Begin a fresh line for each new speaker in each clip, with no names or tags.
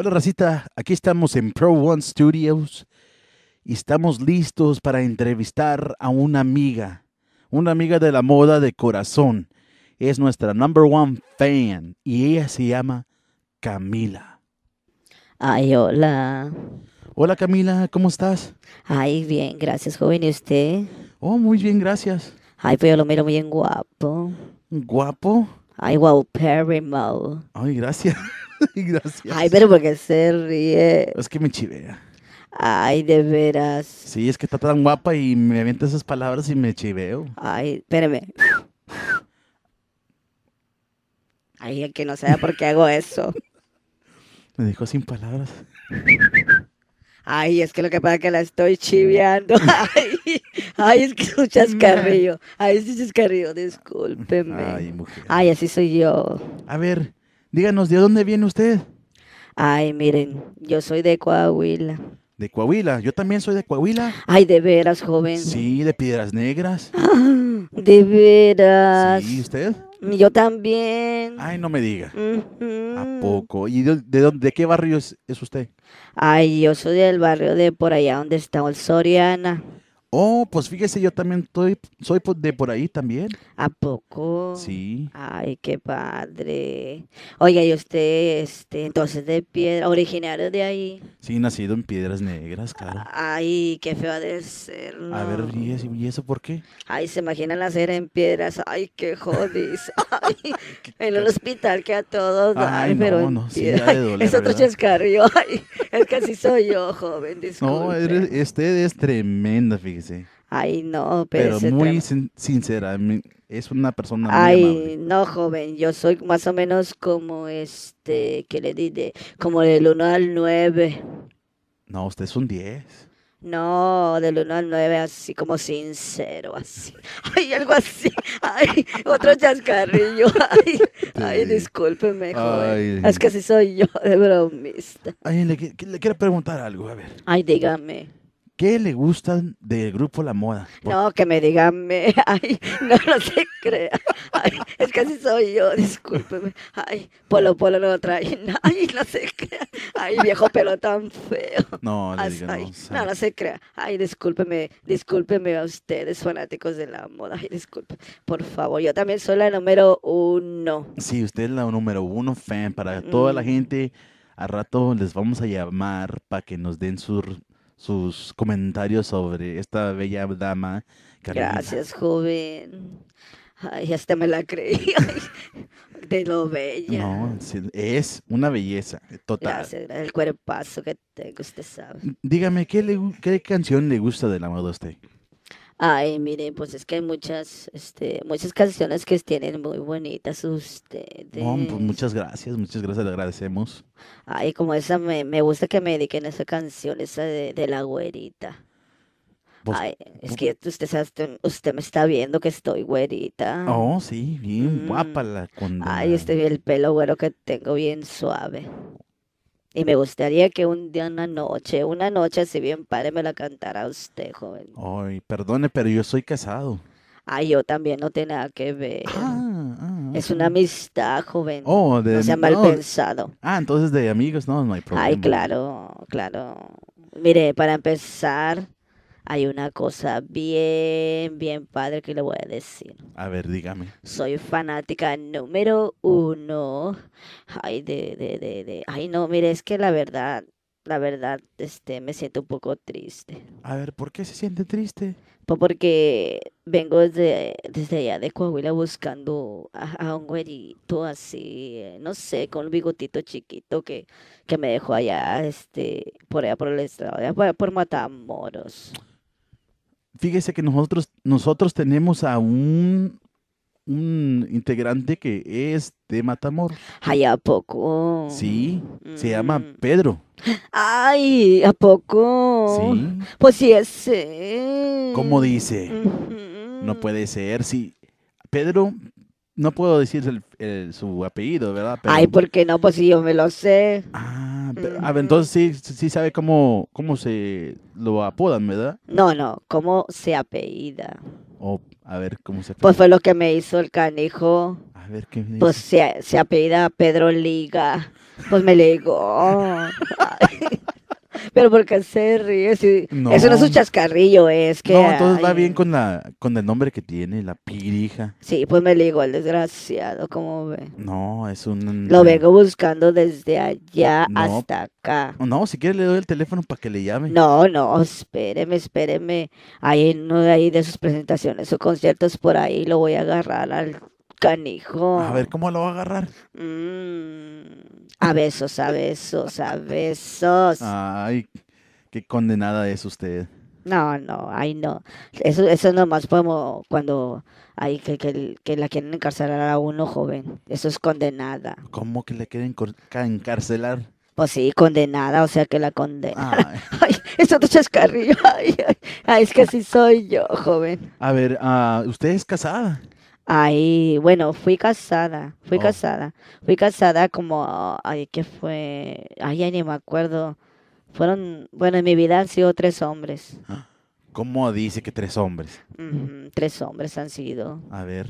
Hola racita, aquí estamos en Pro One Studios y estamos listos para entrevistar a una amiga, una amiga de la moda de corazón. Es nuestra number one fan y ella se llama Camila. Ay, hola. Hola Camila, ¿cómo estás?
Ay, bien, gracias, joven. ¿Y usted? Oh, muy bien, gracias. Ay, pero pues yo lo miro bien guapo. ¿Guapo? Ay, wow, Perry Ay, gracias. Gracias. Ay, pero porque se ríe. Es que me chivea. Ay, de veras.
Sí, es que está tan guapa y me avienta esas palabras y me chiveo. Ay, espérame.
Ay, que no sabe por qué hago eso.
Me dijo sin palabras.
Ay, es que lo que pasa es que la estoy chiveando. Ay, ay es que es un chascarrillo. Ay, es un chascarrillo, discúlpeme. Ay, mujer.
Ay, así soy yo. A ver, Díganos, ¿de dónde viene usted? Ay, miren, yo soy de Coahuila. De Coahuila, yo también soy de Coahuila.
Ay, de veras, joven.
Sí, de Piedras Negras.
de veras. ¿Y usted? Yo también.
Ay, no me diga. ¿A poco? ¿Y de, dónde, qué barrio es, usted?
Ay, yo soy del barrio de por allá donde está Soriana.
Oh, pues fíjese, yo también estoy, soy de por ahí también. ¿A
poco? Sí. Ay, qué padre. Oiga, y usted, este, entonces de piedra, originario de ahí.
Sí, nacido en Piedras Negras, claro.
Ay, qué feo ha de ser. A ver,
¿y eso, por qué?
Ay, se imagina nacer en piedras. Ay, qué jodis. Ay, en el hospital que a todos. Ay, no, pero. No, es otro chascarrio. Ay, es que así soy yo, joven. Disculpe.
No, usted es tremenda, fíjate.
Ay, no, pero. muy
sincera, es una persona Ay, muy
no, joven, yo soy más o menos como este, que le de como del 1 al 9.
No, usted es un 10.
No, del 1 al 9, así como sincero, así. Ay, algo así. Ay, otro chascarrillo. Ay, ay discúlpeme, joven. Es que así soy yo, de bromista. Ay, le, le quiero preguntar algo, a ver. Ay, dígame. ¿Qué
le gustan del grupo La Moda? No,
que me digan, ay, no, no se crea. es que así soy yo, discúlpeme. Ay, Polo Polo no lo trae. Ay, no se crea. Ay, viejo pelo tan feo. No, no, se crea. Ay, discúlpeme, discúlpeme a ustedes, fanáticos de la moda. Ay, disculpe, por favor. Yo también soy la número uno.
Sí, usted es la número uno fan para toda la mm. gente. A rato les vamos a llamar para que nos den su sus comentarios sobre esta bella dama. Gracias,
joven. Ay, hasta me la creí. de lo bella.
No, es una belleza total. Gracias,
El cuerpazo que te usted sabe.
Dígame, ¿qué, qué canción le gusta del moda a usted?
Ay, mire, pues es que hay muchas, este, muchas canciones que tienen muy bonitas ustedes. pues
muchas gracias, muchas gracias, le agradecemos.
Ay, como esa, me, me gusta que me dediquen esa canción, esa de, de la güerita. Pues Ay, es que usted, usted me está viendo que estoy güerita. Oh,
sí, bien guapa mm. la con.
Ay, este el pelo güero que tengo bien suave. Y me gustaría que un día, una noche, una noche, si bien padre, me la cantara usted, joven.
Ay, perdone, pero yo soy casado.
Ay, yo también no tiene nada que ver. Ah, ah, es una amistad, joven. Oh, de, no sea mal pensado.
Ah, entonces de amigos, no, no hay problema. Ay, claro,
claro. Mire, para empezar, hay una cosa bien, bien padre que le voy a decir.
A ver, dígame.
Soy fanática número uno. Ay, de, de, de, de. Ay, no, mire, es que la verdad, la verdad, este, me siento un poco triste. A ver, ¿por qué se siente triste? Pues porque vengo desde, desde allá de Coahuila buscando a, un güerito así, no sé, con un bigotito chiquito que, que me dejó allá, este, por allá por el estado, allá por Matamoros
fíjese que nosotros, nosotros tenemos a un, integrante que es de Matamor. Ay, ¿a poco? Sí, se llama mm. Pedro.
Ay,
¿a poco?
Sí. Pues sí es.
¿Cómo dice? No puede ser, sí. Pedro, no puedo decir su apellido, ¿verdad? Ay, ¿por qué no? Pues sí, yo me lo sé. Ah a ver, entonces sí, sí sabe cómo, cómo se lo apodan, ¿verdad?
No, no, cómo se apellida.
a ver, ¿cómo se Pues
fue lo que me hizo el canijo. A ver, ¿qué me Pues se, se apellida Pedro Liga. Pues me le digo, Pero porque se ríe. Eso no es un chascarrillo, es que. No, entonces va
bien con la con el nombre que tiene, la pirija.
Sí, pues me digo, el desgraciado, ¿cómo ve?
No, es un. Lo vengo
buscando desde allá hasta
acá. No, si quiere le doy el teléfono para que le llame. No,
no, espéreme, espéreme. Ahí no de ahí de sus presentaciones o conciertos por ahí lo voy a agarrar al canijo. A
ver, ¿cómo lo va a agarrar?
Mm, a besos, a besos, a besos.
Ay,
qué condenada es usted. No, no, ay no. Eso, eso nomás podemos cuando hay que, la quieren encarcelar a uno joven. Eso es condenada. ¿Cómo que le quieren encarcelar? Pues sí, condenada, o sea que la condena. Ay, ay es otro Ay, es que así soy yo, joven.
A ver, ah, ¿usted es casada? Ahí,
bueno, fui casada, fui oh. casada, fui casada como, ay, ¿qué fue? Ay, ya ni me acuerdo. Fueron, bueno, en mi vida han sido tres hombres. Ah,
¿cómo dice que tres hombres?
tres hombres han sido. A ver.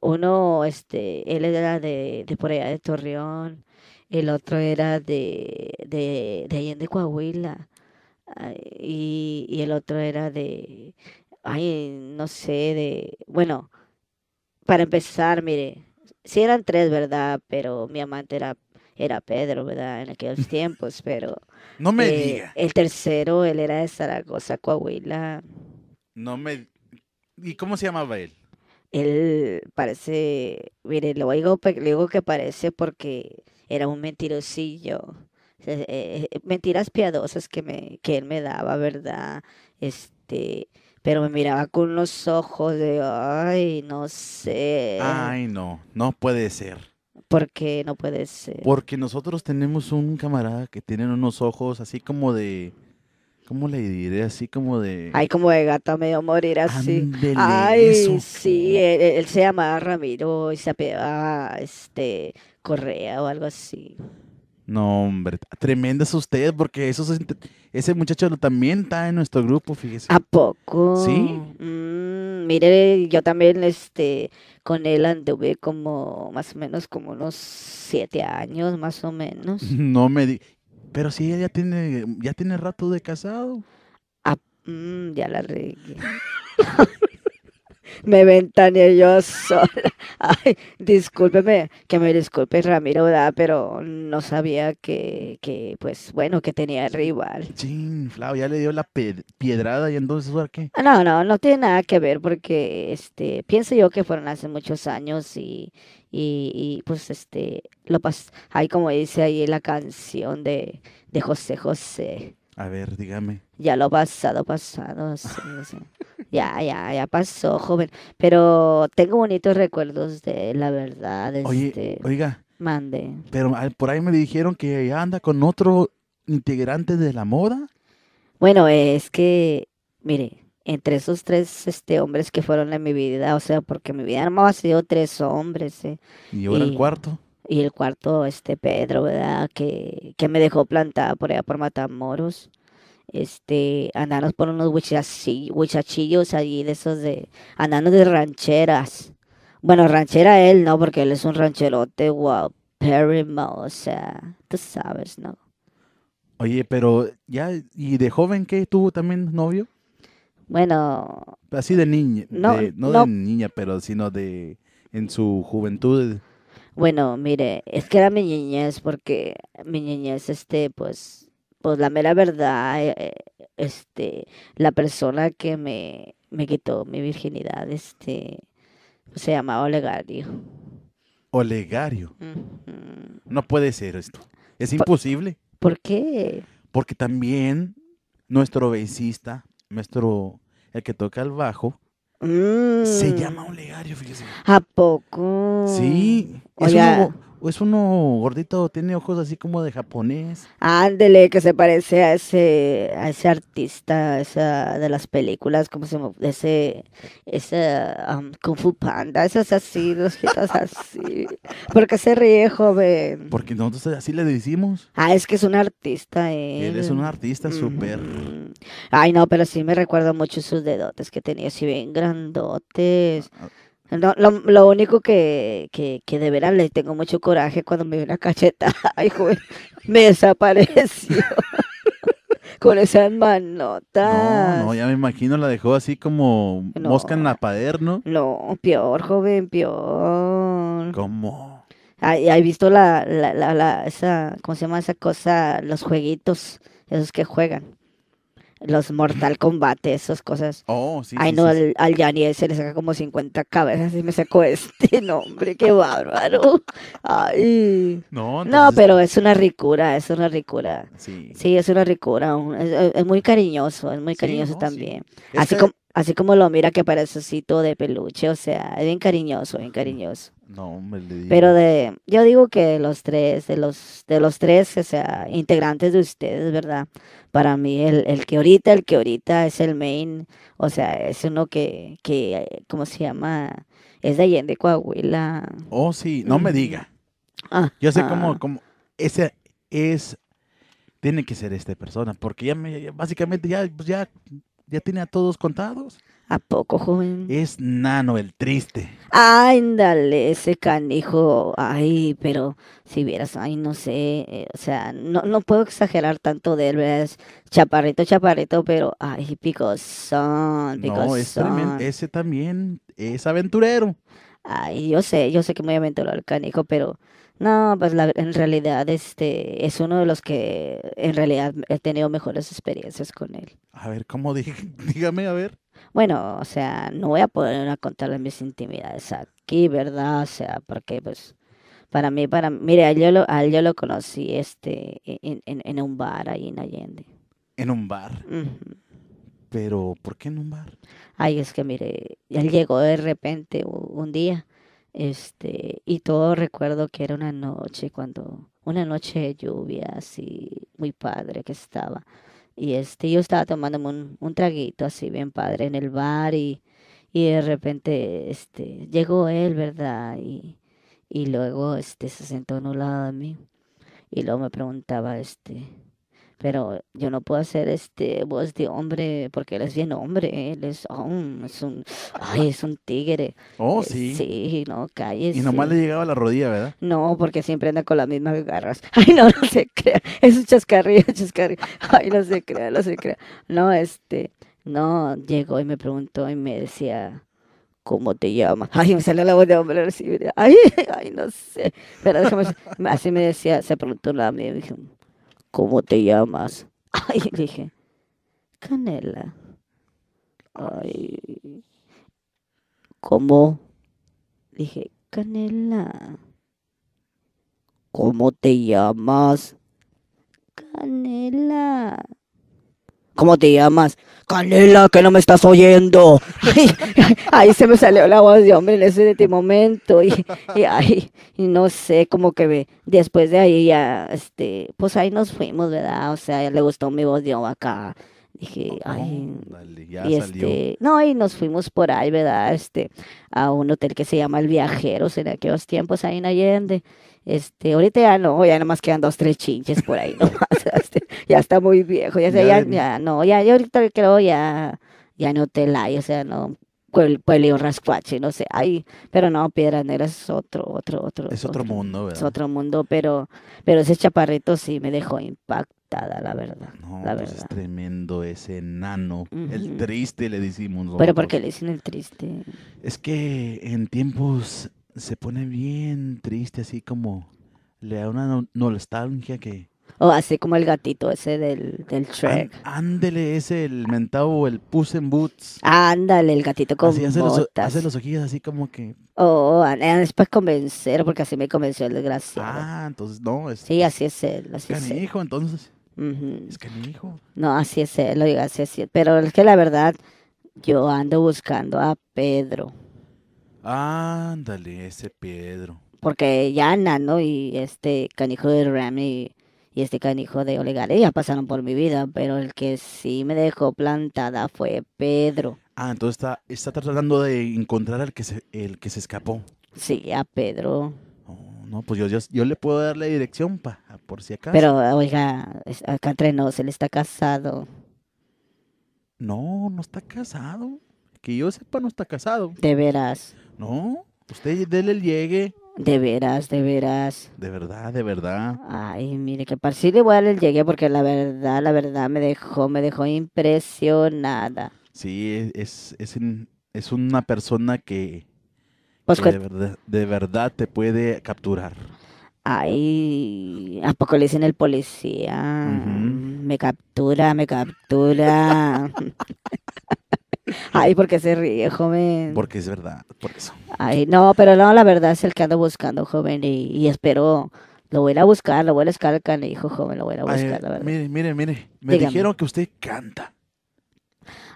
Uno, este, él era de, de por allá de Torreón, el otro era de, de, de Allende, Coahuila, y, y el otro era de, ay, no sé, de, bueno, para empezar, mire, sí eran tres, ¿verdad? Pero mi amante era, era Pedro, ¿verdad? En aquellos tiempos, pero... No me eh, diga. El tercero, él era de Zaragoza, Coahuila.
No me... ¿Y cómo se llamaba él?
Él parece, mire, lo digo, digo que parece porque era un mentirosillo. Eh, eh, mentiras piadosas que, me, que él me daba, ¿verdad? Este, pero me miraba con los ojos de, ay, no sé. Ay,
no, no puede ser.
¿Por qué no puede ser?
Porque nosotros tenemos un camarada que tiene unos ojos así como de... ¿Cómo le diré? Así como de...
Ay, como de gato medio morir así. Ay, sí, e, e, él, se llamaba Ramiro y se apegaba este, Correa o algo así.
No, hombre, es usted porque eso ese muchacho también está en nuestro grupo, fíjese.
¿A poco? Sí. Mm, mire, yo también este, con él anduve como más o menos como unos siete años, más o menos.
No me di Pero sí, ella tiene, ya tiene rato de casado. Ah,
mm, ya la regué. me ventaneé yo sola. Ay, discúlpeme, que me disculpe Ramiro da, pero no sabía que, pues bueno, que tenía rival. Sí,
ya le dio la piedrada y entonces qué?
No, no, no tiene nada que ver porque este pienso yo que fueron hace muchos años y, pues este lo pas hay como dice ahí la canción de, de José José.
A ver, dígame
ya lo pasado, pasado, ya, ya, ya pasó, joven. Pero tengo bonitos recuerdos de la verdad. este, oiga. Mande.
Pero por ahí me dijeron que anda con otro integrante de la moda.
Bueno, es que, mire, entre esos tres este, hombres que fueron en mi vida, o sea, porque mi vida no ha sido tres hombres. Eh. ¿Y yo era el cuarto? Y el cuarto, este Pedro, ¿verdad? Que, que me dejó plantada por allá por Matamoros este, andarnos por unos huichachillos allí de esos de, andarnos de rancheras. Bueno, ranchera él, ¿no? Porque él es un rancherote, wow, o sea, tú sabes, ¿no?
Oye, pero ya, ¿y de joven qué? ¿Tuvo también novio?
Bueno. Así de
niña, no de niña, pero sino de, en su juventud.
Bueno, mire, es que era mi niñez, porque mi niñez, este, pues, pues la mera verdad, eh, eh, este, la persona que me, quitó mi virginidad, este, pues, se llama Olegario.
Olegario. No puede ser esto. Es imposible. ¿Por qué? Porque también nuestro besista, nuestro, el que toca el bajo, se mm. llama
Olegario, fíjese. ¿A
poco? Sí. O sea es uno gordito, tiene ojos así como de japonés.
Ándele, que se parece a ese, a ese artista esa, de las películas, como se ese, ese um, Kung Fu Panda, esos así, los estás así. ¿Por qué se ríe, joven?
Porque nosotros así le decimos.
Ah, es que es un artista, eh. Él es un artista súper. Ay, no, pero sí me recuerda mucho sus dedotes que tenía, así bien grandotes. Ah, ah lo, único que, que, que, de veras le tengo mucho coraje cuando me dio una cacheta, ay, me desapareció con esa manotas. No, ya me
imagino la dejó así como mosca en la pader, ¿no?
No, peor, joven, peor. ¿Cómo? ¿Has visto la, la, la, la, esa, cómo se llama esa cosa? Los jueguitos, esos que juegan los Mortal Kombat, esas cosas. Oh, Ay, no, al Yanni se le saca como 50 cabezas y me sacó este nombre, qué bárbaro. Ay.
No, no,
pero es una ricura, es una ricura. Sí. es una ricura. Es, muy cariñoso, es muy cariñoso también. Así, como, así como lo mira que parece todo de peluche, o sea, es bien cariñoso, bien cariñoso. No, hombre, Pero de, yo digo que los tres, de los, de los tres, o sea, integrantes de ustedes, ¿verdad? Para mí, el, el que ahorita, el que ahorita es el main, o sea, es uno que, que ¿cómo se llama? Es de Allende, Coahuila. Oh, sí, no me diga. Ah, yo sé ah. cómo, ese es,
tiene que ser esta persona, porque ya me, básicamente ya, pues ya, ya tiene a
todos contados.
¿A poco, joven? Es Nano el triste.
Ay, dale, ese canijo. Ay, pero si vieras, ay, no sé. Eh, o sea, no, no puedo exagerar tanto de él, ¿verdad? Es chaparrito, chaparrito, pero ay, picosón, son. No, Ese también es aventurero. Ay, yo sé, yo sé que muy aventurero el canijo, pero no, pues en realidad este es uno de los que en realidad he tenido mejores experiencias con él.
A ver, ¿cómo dije?
Dígame, a ver. Bueno, o sea, no voy a poder contarle mis intimidades aquí, ¿verdad? O sea, porque pues para mí, para mire, a él yo lo, yo lo conocí este e, en, un bar ahí en Allende.
¿En un bar? Pero, ¿por
qué en un bar? Ay, es que mire, él llegó de repente un día este, y todo recuerdo que era una noche cuando, una noche de lluvia así, muy padre que estaba. Y este, yo estaba tomándome un, un traguito así bien padre en el bar y, de repente, este, llegó él, ¿verdad? Y, y luego, este, se sentó a un lado de mí. Y luego me preguntaba, este, pero yo no puedo hacer este voz de hombre porque él es bien hombre, él es, oh, mm, es un, ay, es un tigre. Oh, eh, sí. Sí, no, calles. Y nomás le llegaba a la rodilla, ¿verdad? No, porque siempre anda con las mismas garras. Ay, no, no se crea, es un chascarrillo, chascarrillo. Ay, no se crea, no se crea. No, este, no, llegó y me preguntó y me decía... ¿Cómo te llamas? Ay, me salió la voz de hombre. Ay, ay, no sé. Pero déjame, así me decía, se preguntó la amiga y me dijo, ¿Cómo te llamas? Ay, dije, Canela. Ay, ¿cómo? Dije, Canela. ¿Cómo te llamas? Canela. ¿Cómo te llamas? Canela, que no me estás oyendo. ahí se me salió la voz de hombre en ese de momento. Y, y, no sé, como que ve, después de ahí ya, este, pues ahí nos fuimos, ¿verdad? O sea, le gustó mi voz de hombre acá. Dije, ay, y este, no, y nos fuimos por ahí, ¿verdad? Este, a un hotel que se llama El Viajeros en aquellos tiempos ahí en Allende. Este, ahorita ya no, ya más quedan dos, tres chinches por ahí nomás. este, ya está muy viejo, ya, ya, no, ya, yo ahorita creo ya, ya no te la, o sea, no, Pueblo Rascuache, no sé, ay, pero no, piedra negra es otro, otro, otro. Es otro, mundo, ¿verdad? Es otro mundo, pero, pero ese chaparrito sí me dejó impactada, la verdad. la pues verdad. es
tremendo ese enano, el triste le decimos. Pero ¿por
qué le dicen el triste?
Es que en tiempos se pone bien triste, así como le da una nostalgia que
o así como el gatito ese del, del Shrek.
ándale, ese, el mentado, el Puss en
Boots. Ándale, el gatito con así hace Los, hace los
ojillos así como que...
Oh, después convencer, porque así me convenció el desgraciado. Ah, entonces no. Es, sí, así es él. Así es
canijo, entonces. es que Es hijo.
No, así es él, lo digo, así es Pero es que la verdad, yo ando buscando a Pedro.
Ándale, ese Pedro.
Porque ya ¿no? y este canijo de Remy y este canijo de ya pasaron por mi vida, pero el que sí me dejó plantada fue Pedro.
Ah, entonces está, está tratando de encontrar al que se, el que se escapó.
Sí, a Pedro.
Oh, no, pues yo, le puedo dar la dirección pa, por si acaso. Pero,
oiga, acá entre se él está casado.
No, no está casado. Que yo sepa, no está casado. De verás No, usted déle el
llegue. De veras, de veras. De
verdad, de verdad.
Ay, mire, que para sí igual llegué porque la verdad, la verdad me dejó, me dejó impresionada.
Sí, es, es, una persona que, pues de, verdad,
verdad te puede capturar. Ay, ¿a poco le dicen el policía? Me captura, me captura. Ay, porque se ríe, joven. Porque
es verdad, por
eso. Ay, no, pero no, la verdad es el que ando buscando, joven, y, espero. Lo voy a buscar, lo voy a buscar al dijo, joven, lo voy a buscar, la verdad. Mire,
mire, mire. Me dijeron que
usted canta.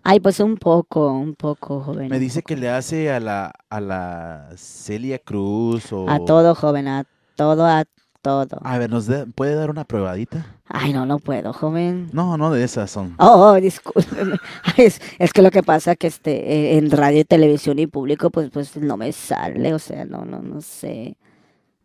Ay, pues un poco, un poco, joven. Me dice
que le hace a la, a la Celia
Cruz
o... A todo, joven, a todo, a todo. A ver, ¿nos puede dar una probadita?
Ay, no, no puedo, joven. No, no de esas son. Oh, oh discúlpeme. es, es, que lo que pasa es que este, eh, en radio, televisión y público, pues, pues no me sale, o sea, no, no, no sé.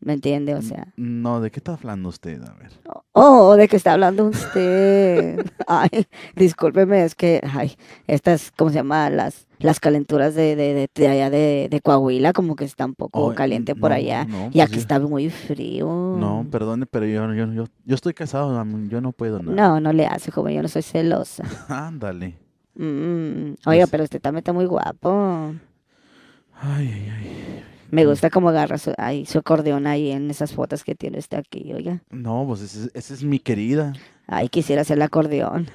¿me entiende? O sea.
No, ¿de qué está hablando usted? A ver.
Oh, ¿de qué está hablando usted? ay, discúlpeme, es que, ay, estas, ¿cómo se llama? Las, las calenturas de, allá de, Coahuila, como que está un poco caliente por allá. y pues aquí está muy frío. No,
perdone, pero yo, yo, yo, estoy casado, yo no puedo nada. No,
no le hace, joven, yo no soy celosa.
Ándale.
Mm, mm, mm. Pues oiga, pero usted también está muy guapo. Ay, ay, ay. Me mm. gusta cómo agarra su, acordeón ahí en esas fotos que tiene este aquí, oiga.
No, pues esa es, mi querida.
Ay, quisiera hacer el acordeón.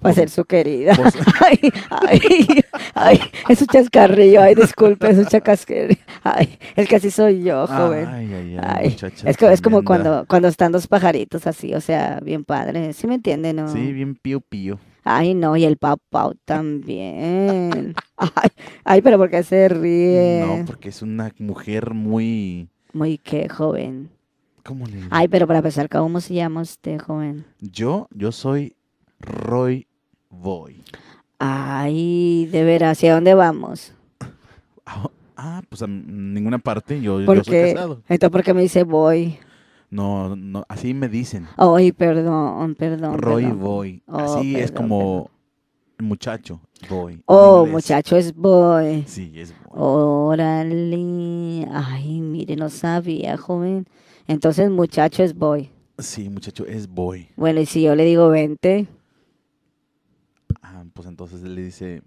para ser pues su querida. Pues ay, ay, ay, es un chascarrillo, ay, disculpe, es un chascarrillo. Ay, es que así soy yo, joven. Ay, ay, ay, es, es como cuando, cuando están dos pajaritos así, o sea, bien padre, ¿sí me entiende, no? Sí, bien
pío pío.
Ay, no, y el papá también. Ay, pero ¿por qué se ríe? No,
porque es una mujer muy...
Muy qué, joven. ¿Cómo le Ay, pero para empezar, ¿cómo se llama usted, joven?
Yo, yo soy Roy Boy.
Ay, de veras, ¿hacia dónde vamos?
Ah, ah pues a ninguna parte, yo, yo soy casado. Entonces, ¿por qué
me dice Boy?
No, no, así me dicen. Ay,
perdón, perdón. Roy Boy. Oh, así es
como muchacho, boy. Oh, muchacho es boy. Sí, es boy.
Órale. Ay, mire, no sabía, joven. Entonces, muchacho es boy.
Sí, muchacho es boy.
Bueno, y si yo le digo 20.
Ah, pues entonces él le dice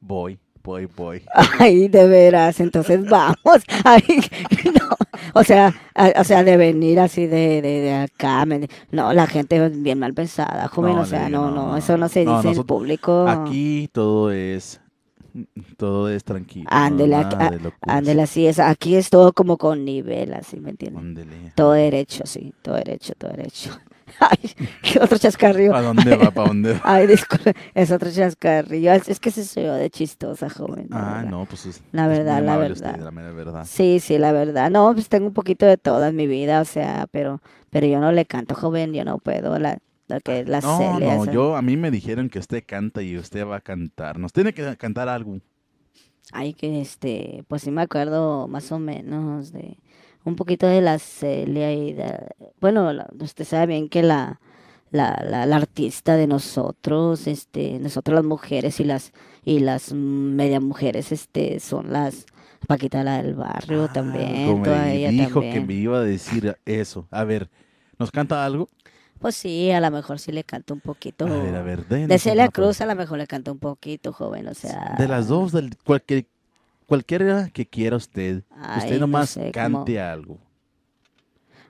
boy.
Ay, de veras, entonces vamos. O sea, o sea, de venir así de, de, acá. no, la gente es bien mal pensada, o sea, no, no, eso no se dice en público. Aquí
todo es todo es tranquilo. Ándele,
ándele así es. Aquí es todo como con nivel, así, ¿me entiendes? Todo derecho, sí, todo derecho, todo derecho. Ay, qué otro chascarrillo. ¿Para dónde va? ¿Para dónde va? Ay, disculpe, es otro chascarrillo. Es que se soy de chistosa, joven. Ah, no, pues La verdad, la verdad. la verdad. Sí, sí, la verdad. No, pues tengo un poquito de todo en mi vida, o sea, pero, pero yo no le canto, joven, yo no puedo. La, la no, no, yo,
a mí me dijeron que usted canta y usted va a cantar. Nos tiene que cantar algo.
Ay, que este, pues sí me acuerdo más o menos de un poquito de la Celia bueno, usted sabe bien que la, la, artista de nosotros, este, nosotros las mujeres y las y las media mujeres, este, son las Paquita la del barrio ah, también. Como dijo que me
iba a decir eso. A ver, ¿nos canta algo?
Pues sí, a lo mejor sí le canta un poquito. A ver, a ver, de Celia Cruz a lo mejor le canta un poquito, joven, o sea.
De las dos, del cualquier cualquiera que quiera usted, usted nomás cante
algo.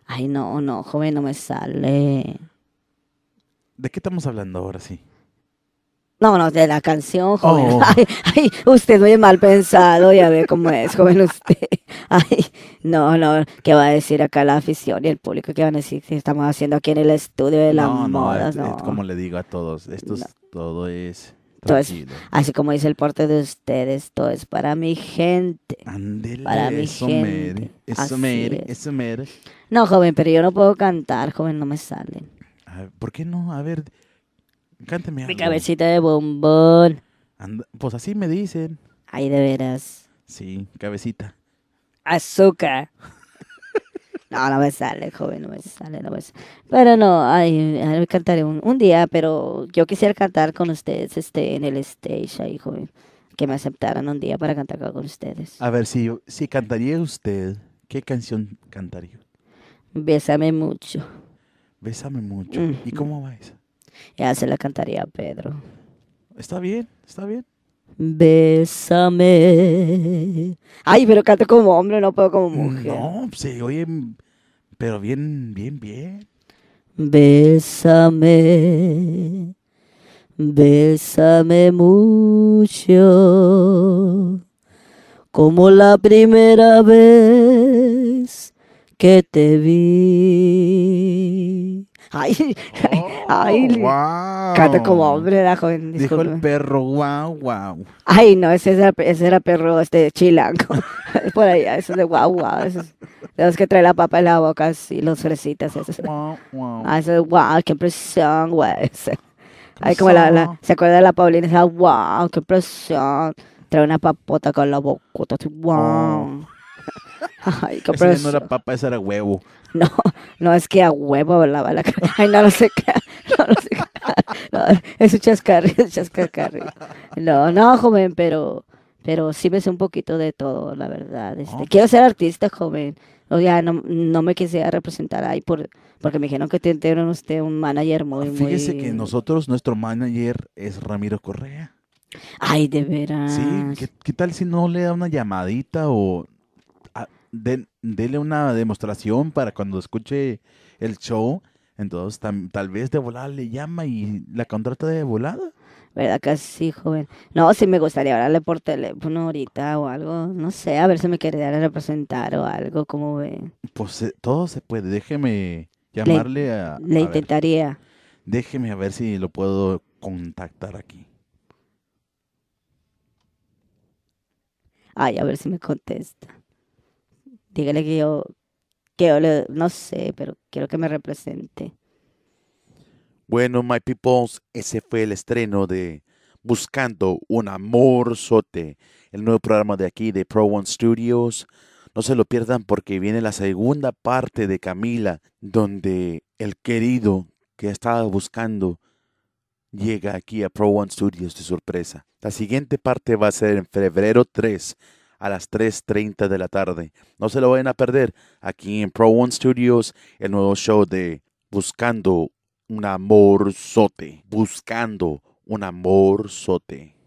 Ay, no, no, joven, no me sale. ¿De qué estamos hablando ahora sí? No, no, de la canción, joven. Oh. Ay, usted muy mal pensado, ya ve cómo es, joven usted. Ay, no, no, ¿qué va a decir acá la afición y el público? ¿Qué van a decir ¿Qué estamos haciendo aquí en el estudio de las modas? No, no. como
le digo a todos, esto es, todo es es
así como dice el porte de ustedes, todo es para mi gente. para mi gente. es. No, joven, pero yo no puedo cantar, joven, no me salen.
¿Por qué no? A ver, cánteme Mi cabecita de bombón. pues así me dicen. Ay, de veras. Sí, cabecita.
Azúcar. No, no me sale, joven, no me sale, no me sale. Pero no, ay, me cantaré un, día, pero yo quisiera cantar con ustedes este, en el stage ahí, joven. Que me aceptaran un día para cantar con ustedes.
A ver, si, si cantaría usted, ¿qué canción cantaría?
Bésame mucho. Bésame mucho. ¿Y mm. cómo va esa? Ya se la cantaría a Pedro. Está bien, está bien. Bésame. Ay, pero canto como hombre, no puedo como mujer. No,
pues, sí, oye, pero bien, bien, bien.
Bésame. Bésame mucho, como la primera vez que te vi Oh, ay, ay, wow. como hombre, la joven. Dijo
el perro, wow, wow.
Ay, no, ese era, ese era perro este chilango. Por allá, eso de wow, wow. Esos, de los que trae la papa en la boca, y los fresitas, esos. Ah, eso de wow, qué impresión, güey. Ay, como la, la, se acuerda de la Paulina, esa, wow, qué impresión. Trae una papota con la boca, wow. Ay, Ese no era
papa, ese era huevo. No,
no, es que a huevo hablaba la cara. Ay, no lo sé. No lo sé. es un chascarri, es un No, no, joven, pero, pero sí me sé un poquito de todo, la verdad. Este, pues quiero ser artista, joven. O sea, no, me quisiera representar ahí por, porque me dijeron que tiene usted un manager muy, Fíjese ah, Fíjese que
nosotros, nuestro manager es Ramiro Correa. Ay, de veras. Sí, qué tal si no le da una llamadita o dele una demostración para cuando escuche el show. Entonces,
tal vez de volada le llama y la contrata de volada. ¿Verdad casi joven? No, si me gustaría hablarle por teléfono ahorita o algo. No sé, a ver si me a representar o algo, ¿cómo ve?
Pues eh, todo se puede. Déjeme llamarle a. Le intentaría. Déjeme a ver si lo puedo contactar aquí.
Ay, a ver si me contesta dígale que yo, que no sé, pero quiero que me represente.
Bueno, my peoples, ese fue el estreno de Buscando un amor sote, el nuevo programa de aquí de Pro One Studios. No se lo pierdan porque viene la segunda parte de Camila, donde el querido que estaba buscando llega aquí a Pro One Studios de sorpresa. La siguiente parte va a ser en febrero 3 a las 3.30 de la tarde. No se lo vayan a perder aquí en Pro One Studios, el nuevo show de Buscando
un amor sote. Buscando un amor sote.